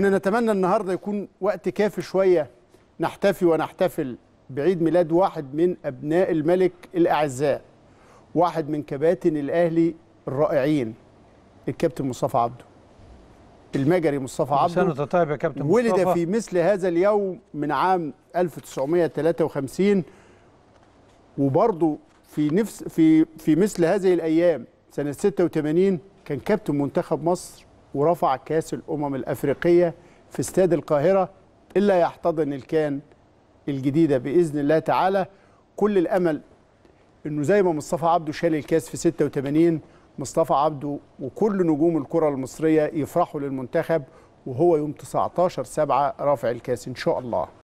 إن نتمنى النهاردة يكون وقت كافي شوية نحتفي ونحتفل بعيد ميلاد واحد من أبناء الملك الأعزاء واحد من كباتن الأهلي الرائعين الكابتن مصطفى عبده المجري مصطفى عبده سنه طيب يا كابتن ولد مصطفى. في مثل هذا اليوم من عام 1953 وبرضه في نفس في في مثل هذه الأيام سنة 86 كان كابتن منتخب مصر ورفع كاس الأمم الأفريقية في استاد القاهرة إلا يحتضن الكان الجديدة بإذن الله تعالى كل الأمل أنه زي ما مصطفى عبده شال الكاس في 86 مصطفى عبده وكل نجوم الكرة المصرية يفرحوا للمنتخب وهو يوم 19 7 رافع الكاس إن شاء الله